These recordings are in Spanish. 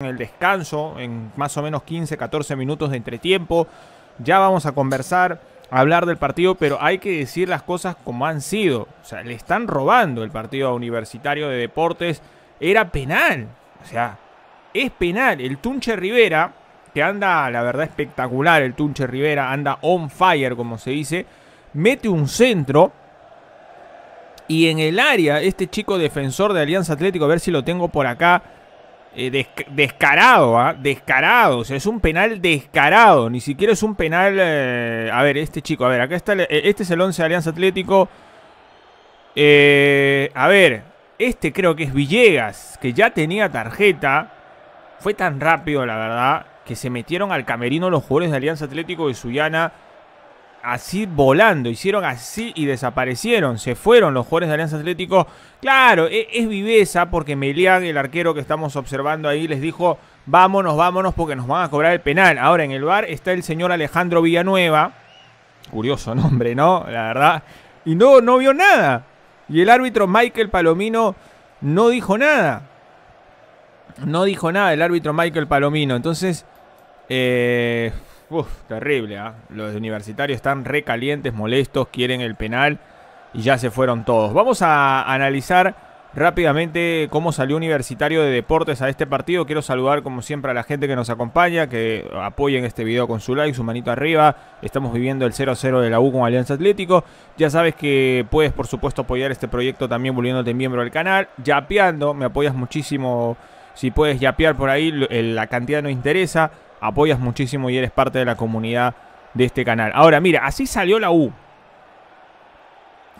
en el descanso, en más o menos 15, 14 minutos de entretiempo. Ya vamos a conversar, hablar del partido, pero hay que decir las cosas como han sido. O sea, le están robando el partido a Universitario de Deportes. Era penal. O sea, es penal. El Tunche Rivera, que anda, la verdad, espectacular, el Tunche Rivera, anda on fire, como se dice, mete un centro. Y en el área, este chico defensor de Alianza Atlético, a ver si lo tengo por acá eh, descarado, ¿ah? descarado. O sea, es un penal descarado. Ni siquiera es un penal. Eh, a ver, este chico, a ver, acá está. Eh, este es el 11 de Alianza Atlético. a ver, este creo que es Villegas, que ya tenía tarjeta. Fue tan rápido, la verdad, que se metieron al camerino los jugadores de Alianza Atlético de Suyana así volando, hicieron así y desaparecieron, se fueron los jugadores de Alianza Atlético. Claro, e, es, viveza porque Melian, el arquero que estamos observando ahí, les dijo, vámonos, vámonos porque nos van a cobrar el penal. Ahora en el bar está el señor Alejandro Villanueva, curioso nombre, ¿no? La verdad, y no, no vio nada. Y el árbitro Michael Palomino no dijo nada. No dijo nada el árbitro Michael Palomino. Entonces, eh, uf, terrible. ¿ah? Los universitarios están recalientes, molestos, quieren el penal y ya se fueron todos. Vamos a analizar rápidamente cómo salió Universitario de Deportes a este partido. Quiero saludar como siempre a la gente que nos acompaña, que apoyen este video con su like, su manito arriba. Estamos viviendo el 0-0 de la U con Alianza Atlético. Ya sabes que puedes por supuesto apoyar este proyecto también volviéndote miembro del canal, yapeando, me apoyas muchísimo. Si puedes yapear por ahí, la cantidad no interesa apoyas muchísimo y eres parte de la comunidad de este canal. Ahora, mira, así salió la U.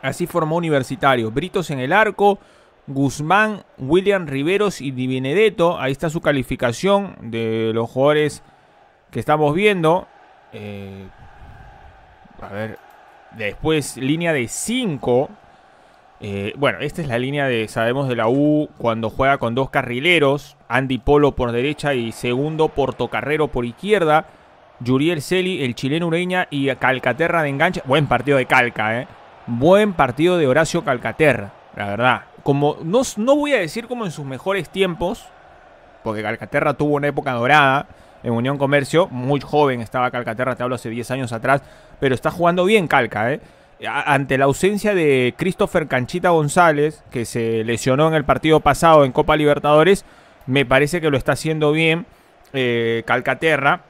Así formó Universitario. Britos en el arco, Guzmán, William Riveros y Divinedetto. Ahí está su calificación de los jugadores que estamos viendo. Eh, a ver, después línea de 5. Eh, bueno, esta es la línea de, sabemos, de la U cuando juega con dos carrileros, Andy Polo por derecha y segundo Portocarrero por izquierda, Yuriel Celi, el chileno Ureña y Calcaterra de enganche. Buen partido de Calca, ¿eh? Buen partido de Horacio Calcaterra, la verdad. Como, no, no voy a decir como en sus mejores tiempos, porque Calcaterra tuvo una época dorada en Unión Comercio, muy joven estaba Calcaterra, te hablo hace 10 años atrás, pero está jugando bien Calca, ¿eh? ante la ausencia de Christopher Canchita González, que se lesionó en el partido pasado en Copa Libertadores, me parece que lo está haciendo bien eh, Calcaterra,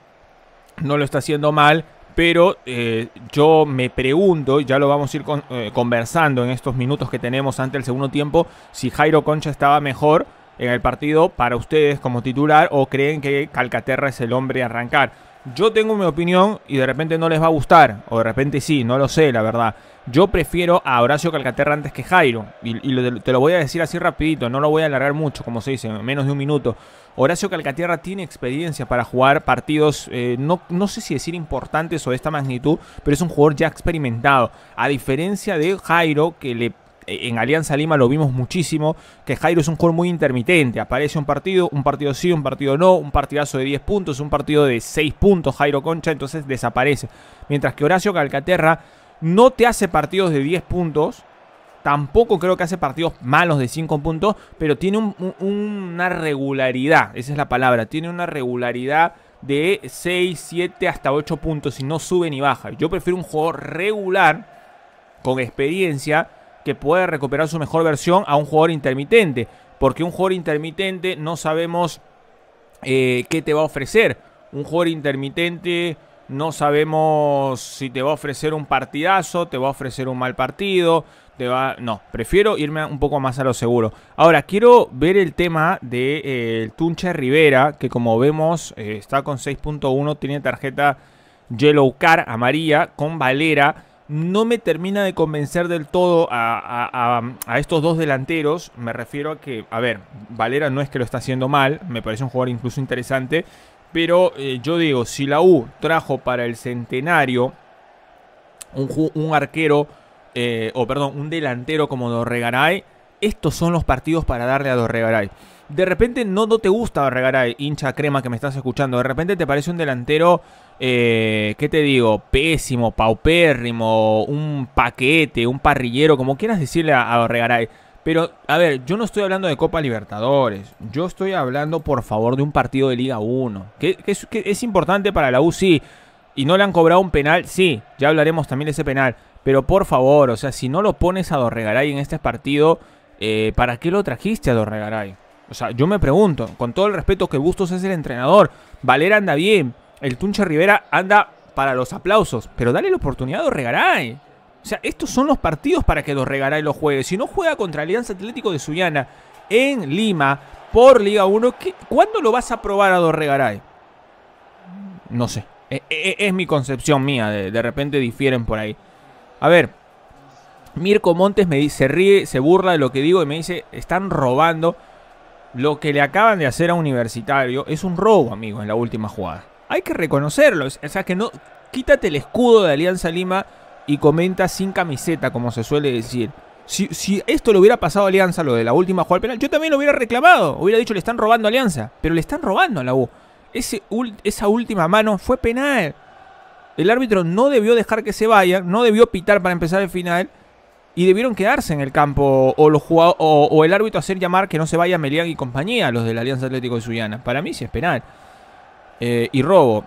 no lo está haciendo mal, pero eh, yo me pregunto, ya lo vamos a ir eh, conversando en estos minutos que tenemos ante el segundo tiempo, si Jairo Concha estaba mejor en el partido para ustedes como titular o creen que Calcaterra es el hombre a arrancar. Yo tengo mi opinión y de repente no les va a gustar, o de repente sí, no lo sé, la verdad. Yo prefiero a Horacio Calcaterra antes que Jairo, y, te lo voy a decir así rapidito, no lo voy a alargar mucho, como se dice, menos de un minuto. Horacio Calcaterra tiene experiencia para jugar partidos, eh, no, no sé si decir importantes o de esta magnitud, pero es un jugador ya experimentado. A diferencia de Jairo, que le en Alianza Lima lo vimos muchísimo, que Jairo es un jugador muy intermitente, aparece un partido, un partido sí, un partido no, un partidazo de 10 puntos, un partido de 6 puntos Jairo Concha, entonces desaparece. Mientras que Horacio Calcaterra no te hace partidos de 10 puntos, tampoco creo que hace partidos malos de 5 puntos, pero tiene una regularidad, esa es la palabra, tiene una regularidad de 6, 7 hasta 8 puntos y no sube ni baja. Yo prefiero un jugador regular, con experiencia, que puede recuperar su mejor versión a un jugador intermitente. Porque un jugador intermitente no sabemos eh, qué te va a ofrecer. Un jugador intermitente no sabemos si te va a ofrecer un partidazo, te va a ofrecer un mal partido, te va... No, prefiero irme un poco más a lo seguro. Ahora, quiero ver el tema de eh, Tuncha Rivera, que como vemos eh, está con 6.1, tiene tarjeta Yellow Car amarilla con Valera no me termina de convencer del todo a, estos dos delanteros. Me refiero a que, a ver, Valera no es que lo está haciendo mal, me parece un jugador incluso interesante. Pero eh, yo digo, si la U trajo para el centenario un, arquero, eh, o perdón, un delantero como Dorreganay estos son los partidos para darle a Dorregaray. De repente no, te gusta Dorregaray, hincha crema que me estás escuchando. De repente te parece un delantero, eh, ¿qué te digo? Pésimo, paupérrimo, un paquete, un parrillero, como quieras decirle a, Dorregaray. Pero, a ver, yo no estoy hablando de Copa Libertadores. Yo estoy hablando, por favor, de un partido de Liga 1. Que, es, importante para la UCI. Y no le han cobrado un penal, sí. Ya hablaremos también de ese penal. Pero por favor, o sea, si no lo pones a Dorregaray en este partido eh, ¿Para qué lo trajiste a Dorregaray? O sea, yo me pregunto, con todo el respeto que Bustos es el entrenador, Valera anda bien, el Tuncha Rivera anda para los aplausos, pero dale la oportunidad a Dorregaray. O sea, estos son los partidos para que Dorregaray lo juegue. Si no juega contra Alianza Atlético de Suyana en Lima por Liga 1, ¿cuándo lo vas a probar a Dorregaray? No sé. E, e, e, es, mi concepción mía. de repente difieren por ahí. A ver, Mirko Montes me dice, se ríe, se burla de lo que digo y me dice, están robando. Lo que le acaban de hacer a Universitario es un robo, amigo, en la última jugada. Hay que reconocerlo. O sea, que no. Quítate el escudo de Alianza Lima y comenta sin camiseta, como se suele decir. Si, esto le hubiera pasado a Alianza, lo de la última jugada penal, yo también lo hubiera reclamado. Hubiera dicho, le están robando a Alianza. Pero le están robando a la U. esa última mano fue penal. El árbitro no debió dejar que se vaya, no debió pitar para empezar el final y debieron quedarse en el campo o, el árbitro hacer llamar que no se vaya Melián y compañía, los de la Alianza Atlético de Sullana. Para mí sí es penal. Eh, y robo.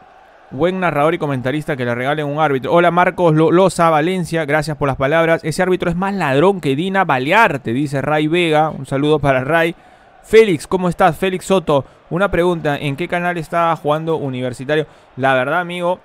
Buen narrador y comentarista que le regalen un árbitro. Hola Marcos Loza, Valencia, gracias por las palabras. Ese árbitro es más ladrón que Dina Balearte, dice Ray Vega. Un saludo para Ray. Félix, ¿cómo estás? Félix Soto, una pregunta, ¿en qué canal está jugando Universitario? La verdad, amigo,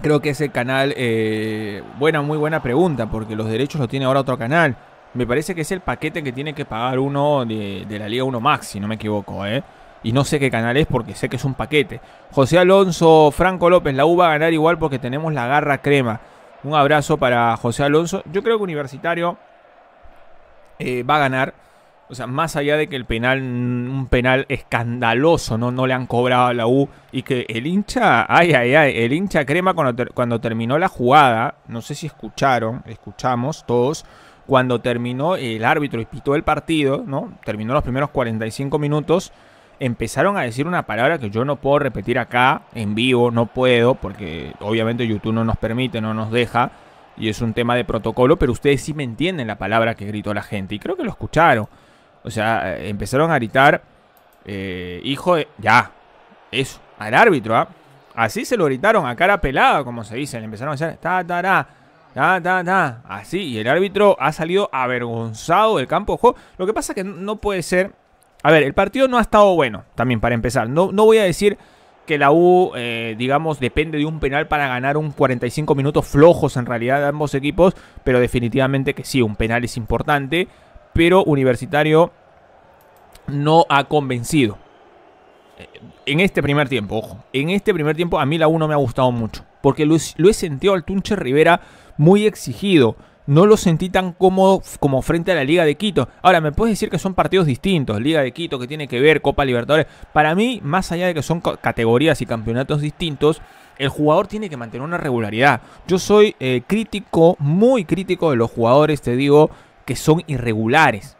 Creo que el canal, eh, buena, muy buena pregunta, porque los derechos lo tiene ahora otro canal. Me parece que es el paquete que tiene que pagar uno de, la Liga 1 Max, si no me equivoco, ¿eh? Y no sé qué canal es porque sé que es un paquete. José Alonso, Franco López, la U va a ganar igual porque tenemos la garra crema. Un abrazo para José Alonso. Yo creo que Universitario eh, va a ganar. O sea, más allá de que el penal, mm, un penal escandaloso, ¿no? No le han cobrado a la U. Y que el hincha, ay, ay, ay, el hincha crema cuando, cuando terminó la jugada, no sé si escucharon, escuchamos todos, cuando terminó el árbitro y pitó el partido, ¿no? Terminó los primeros 45 minutos, empezaron a decir una palabra que yo no puedo repetir acá, en vivo, no puedo, porque obviamente YouTube no nos permite, no nos deja, y es un tema de protocolo, pero ustedes sí me entienden la palabra que gritó la gente, y creo que lo escucharon. O sea, eh, empezaron a gritar, eh, hijo de... Ya, eso, al árbitro, ¿ah? Así se lo gritaron, a cara pelada, como se dice. empezaron a hacer, ta, ta, ta, ta, ta, ta. Así, y el árbitro ha salido avergonzado del campo Lo que pasa es que no puede ser... A ver, el partido no ha estado bueno, también para empezar. No, no voy a decir que la U, eh, digamos, depende de un penal para ganar un 45 minutos flojos en realidad de ambos equipos, pero definitivamente que sí, un penal es importante pero Universitario no ha convencido. Eh, en este primer tiempo, ojo, en este primer tiempo a mí la 1 me ha gustado mucho, porque lo, he sentido al Tunche Rivera muy exigido, no lo sentí tan cómodo como frente a la Liga de Quito. Ahora, me puedes decir que son partidos distintos, Liga de Quito que tiene que ver, Copa Libertadores. Para mí, más allá de que son categorías y campeonatos distintos, el jugador tiene que mantener una regularidad. Yo soy eh, crítico, muy crítico de los jugadores, te digo, que son irregulares.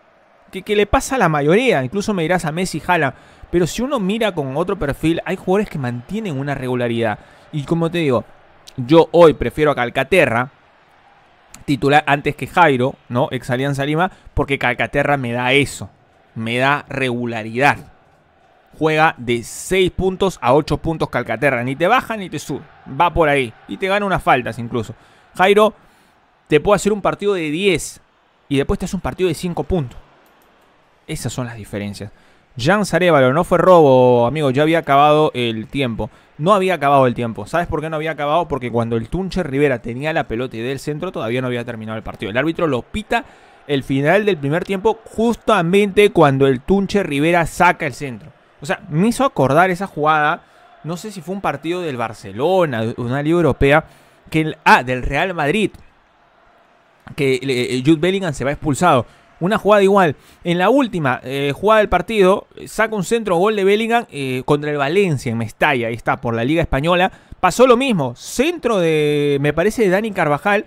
Que, que le pasa a la mayoría, incluso me dirás a Messi, Jala. Pero si uno mira con otro perfil, hay jugadores que mantienen una regularidad. Y como te digo, yo hoy prefiero a Calcaterra titular antes que Jairo, ¿no? Ex Alianza Lima, porque Calcaterra me da eso. Me da regularidad juega de 6 puntos a 8 puntos Calcaterra. Ni te baja ni te sube. Va por ahí. Y te gana unas faltas incluso. Jairo, te puede hacer un partido de 10. Y después te hace un partido de 5 puntos. Esas son las diferencias. Jan Zarevalo, no fue robo, amigo, ya había acabado el tiempo. No había acabado el tiempo. ¿Sabes por qué no había acabado? Porque cuando el Tunche Rivera tenía la pelota y del centro todavía no había terminado el partido. El árbitro lo pita el final del primer tiempo justamente cuando el Tunche Rivera saca el centro. O sea, me hizo acordar esa jugada, no sé si fue un partido del Barcelona, una liga europea, que ah, del Real Madrid, que Jude Bellingham se va expulsado. Una jugada igual. En la última eh, jugada del partido, saca un centro gol de Bellingham eh, contra el Valencia en Mestalla. Ahí está, por la Liga Española. Pasó lo mismo. Centro de, me parece, de Dani Carvajal.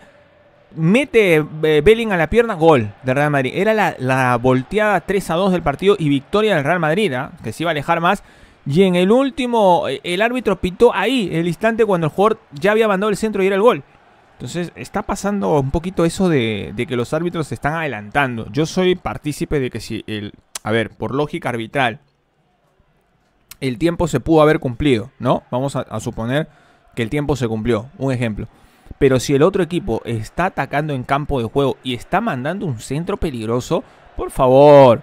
Mete eh, Bellingham a la pierna, gol de Real Madrid. Era la, volteada 3 a 2 del partido y victoria del Real Madrid, ¿ah? que se iba a alejar más. Y en el último, el árbitro pitó ahí, el instante cuando el jugador ya había mandado el centro y era el gol. Entonces está pasando un poquito eso de, que los árbitros se están adelantando. Yo soy partícipe de que si el... A ver, por lógica arbitral, el tiempo se pudo haber cumplido, ¿no? Vamos a, suponer que el tiempo se cumplió. Un ejemplo. Pero si el otro equipo está atacando en campo de juego y está mandando un centro peligroso, por favor,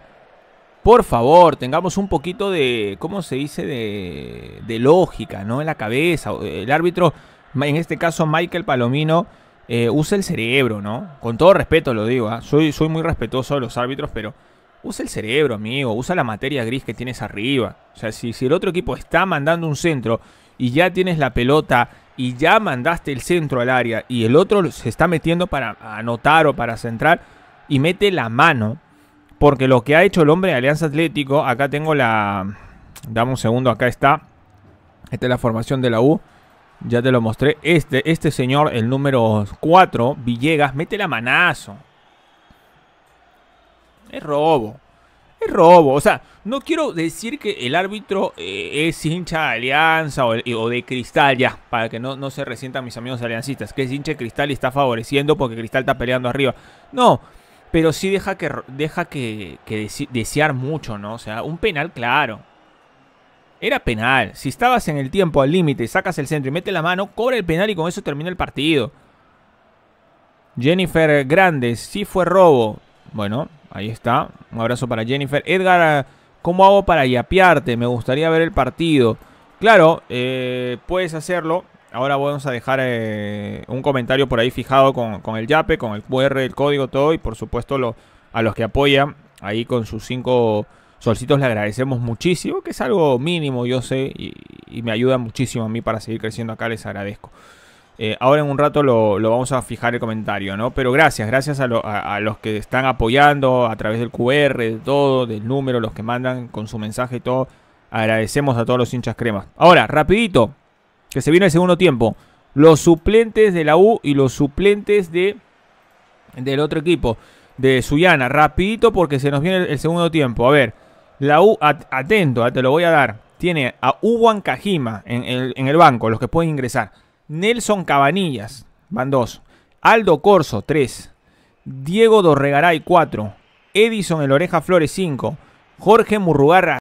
por favor, tengamos un poquito de, ¿cómo se dice? De, de lógica, ¿no? En la cabeza. El árbitro en este caso Michael Palomino, eh, usa el cerebro, ¿no? Con todo respeto lo digo, ¿ah? soy, muy respetuoso de los árbitros, pero usa el cerebro, amigo, usa la materia gris que tienes arriba. O sea, si, si el otro equipo está mandando un centro y ya tienes la pelota y ya mandaste el centro al área y el otro se está metiendo para anotar o para centrar y mete la mano, porque lo que ha hecho el hombre de Alianza Atlético, acá tengo la... Dame un segundo, acá está. Esta es la formación de la U. Ya te lo mostré. Este, este señor, el número 4, Villegas, mete la manazo. Es robo. Es robo. O sea, no quiero decir que el árbitro eh, es hincha de Alianza o, de Cristal, ya. Para que no, no se resientan mis amigos aliancistas. Que es hincha de Cristal y está favoreciendo porque Cristal está peleando arriba. No. Pero sí deja que, deja que, desear mucho, ¿no? O sea, un penal claro era penal. Si estabas en el tiempo al límite, sacas el centro y metes la mano, cobra el penal y con eso termina el partido. Jennifer Grandes, si fue robo. Bueno, ahí está. Un abrazo para Jennifer. Edgar, ¿cómo hago para yapearte? Me gustaría ver el partido. Claro, eh, puedes hacerlo. Ahora vamos a dejar eh, un comentario por ahí fijado con, el yape, con el QR, el código, todo. Y por supuesto a los que apoyan ahí con sus cinco solcitos le agradecemos muchísimo, que es algo mínimo, yo sé, y, me ayuda muchísimo a mí para seguir creciendo acá, les agradezco. Eh, ahora en un rato lo, vamos a fijar el comentario, ¿no? Pero gracias, gracias a, los que están apoyando a través del QR, de todo, del número, los que mandan con su mensaje y todo. Agradecemos a todos los hinchas cremas. Ahora, rapidito, que se viene el segundo tiempo. Los suplentes de la U y los suplentes de del otro equipo, de Suyana. Rapidito porque se nos viene el segundo tiempo. A ver, la U, atento, ah, te lo voy a dar. Tiene a Uwan Kajima en el, en el banco, los que pueden ingresar. Nelson Cabanillas, van dos. Aldo Corso, tres. Diego Dorregaray, cuatro. Edison El Oreja Flores, cinco. Jorge Murrugarra,